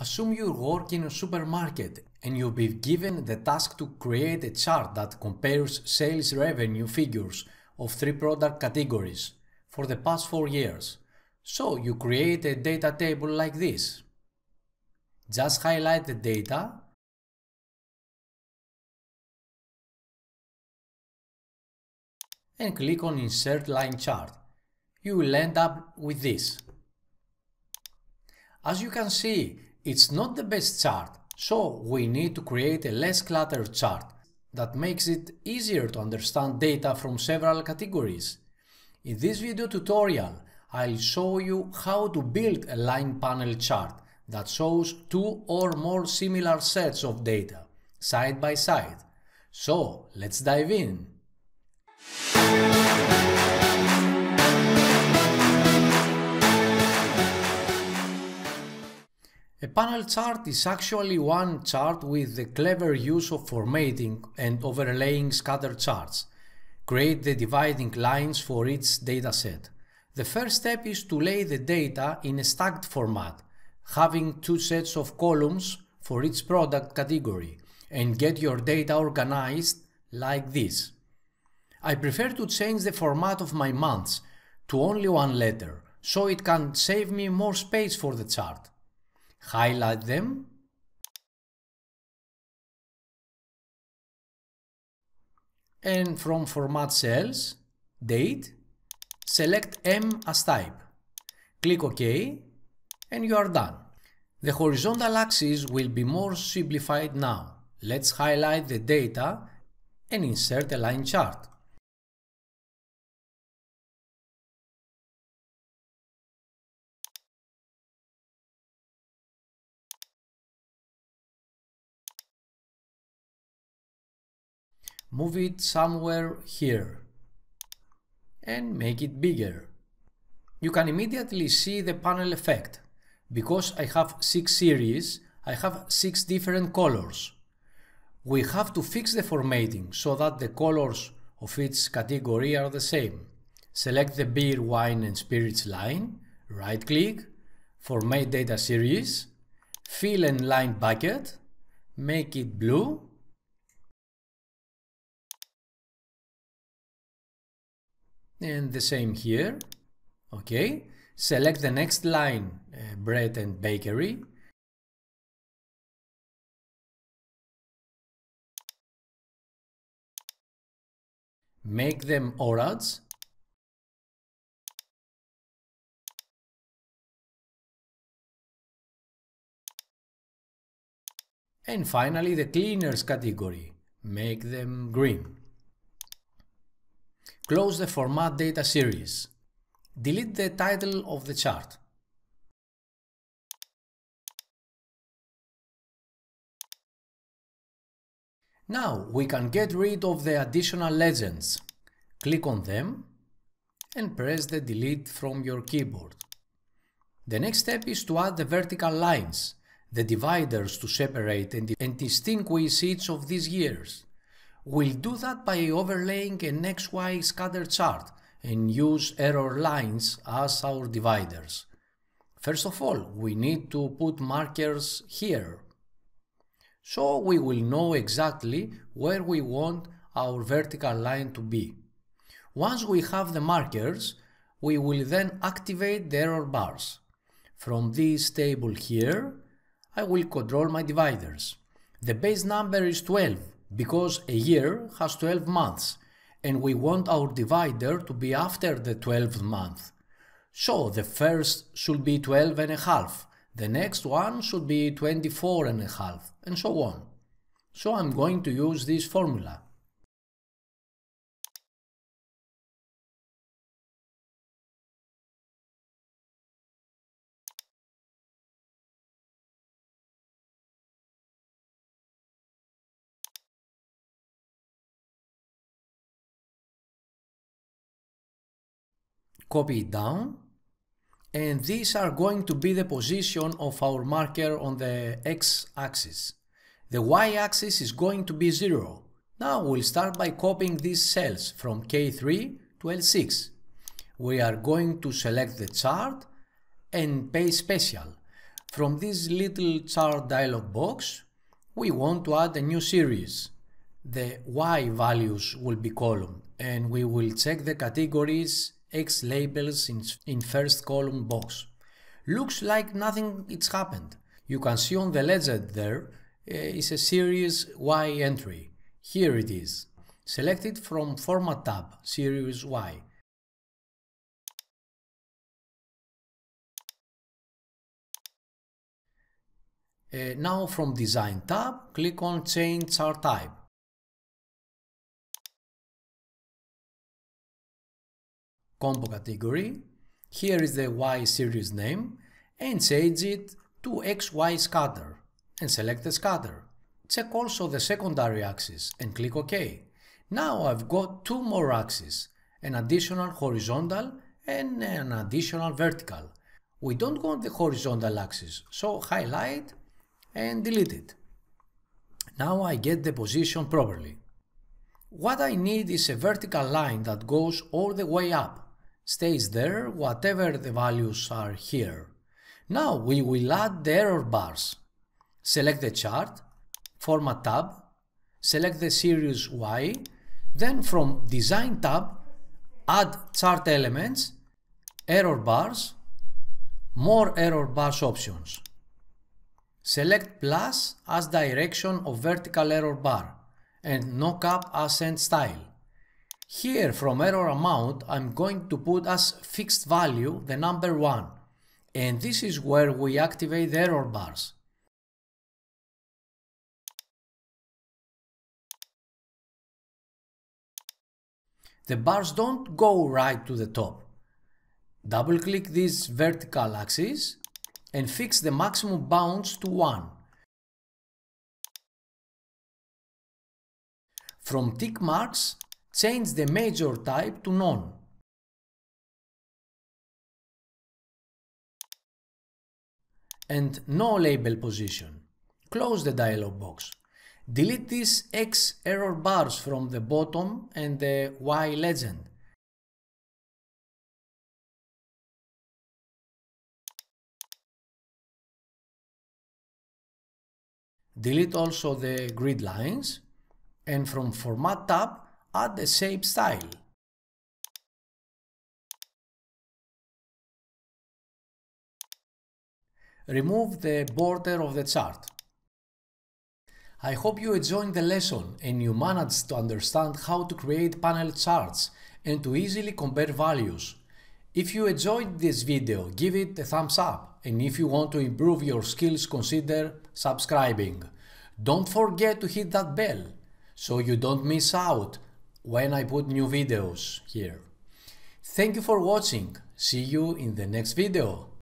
Assume you work in a supermarket and you'll be given the task to create a chart that compares sales revenue figures of three product categories for the past four years. So you create a data table like this. Just highlight the data and click on Insert Line Chart. You will end up with this. As you can see, it's not the best chart, so we need to create a less cluttered chart that makes it easier to understand data from several categories. In this video tutorial, I'll show you how to build a line panel chart that shows two or more similar sets of data, side by side. So, let's dive in. A panel chart is actually one chart with the clever use of formatting and overlaying scatter charts. Create the dividing lines for each dataset. The first step is to lay the data in a stacked format, having two sets of columns for each product category, and get your data organized like this. I prefer to change the format of my months to only one letter, so it can save me more space for the chart highlight them and from format cells date select M as type click OK and you are done the horizontal axis will be more simplified now let's highlight the data and insert a line chart move it somewhere here and make it bigger. You can immediately see the panel effect. Because I have 6 series, I have 6 different colors. We have to fix the formatting so that the colors of each category are the same. Select the beer, wine and spirits line, right click, format data series, fill and line bucket, make it blue and the same here okay select the next line uh, bread and bakery make them ORADs and finally the cleaners category make them green Close the format data series. Delete the title of the chart. Now we can get rid of the additional legends. Click on them and press the delete from your keyboard. The next step is to add the vertical lines, the dividers to separate and, distinguish each of these years. We'll do that by overlaying an XY scatter chart and use error lines as our dividers. First of all, we need to put markers here. So we will know exactly where we want our vertical line to be. Once we have the markers, we will then activate the error bars. From this table here, I will control my dividers. The base number is 12, because a year has 12 months and we want our divider to be after the 12th month. So the first should be 12 and a half, the next one should be 24 and a half, and so on. So I'm going to use this formula. Copy it down. And these are going to be the position of our marker on the x-axis. The y-axis is going to be 0. Now we'll start by copying these cells from K3 to L6. We are going to select the chart and pay special. From this little chart dialog box, we want to add a new series. The Y values will be column and we will check the categories X labels in, in first column box. Looks like nothing it's happened. You can see on the legend there uh, is a series Y entry. Here it is. Select it from Format tab, series Y. Uh, now from Design tab, click on Change Chart Type. combo category. Here is the Y series name and change it to XY scatter and select the scatter. Check also the secondary axis and click OK. Now I've got two more axes, an additional horizontal and an additional vertical. We don't want the horizontal axis, so highlight and delete it. Now I get the position properly. What I need is a vertical line that goes all the way up stays there whatever the values are here. Now we will add the error bars. Select the chart, Format tab, select the series Y, then from Design tab, add chart elements, error bars, more error bars options. Select plus as direction of vertical error bar and no cap as end style. Here from error amount, I'm going to put as fixed value the number 1. And this is where we activate the error bars. The bars don't go right to the top. Double click this vertical axis and fix the maximum bounds to 1. From tick marks, change the major type to none. And no label position. Close the dialog box. Delete these X error bars from the bottom and the Y legend. Delete also the grid lines and from format tab add the shape style. Remove the border of the chart. I hope you enjoyed the lesson and you managed to understand how to create panel charts and to easily compare values. If you enjoyed this video, give it a thumbs up and if you want to improve your skills, consider subscribing. Don't forget to hit that bell so you don't miss out when I put new videos here. Thank you for watching. See you in the next video.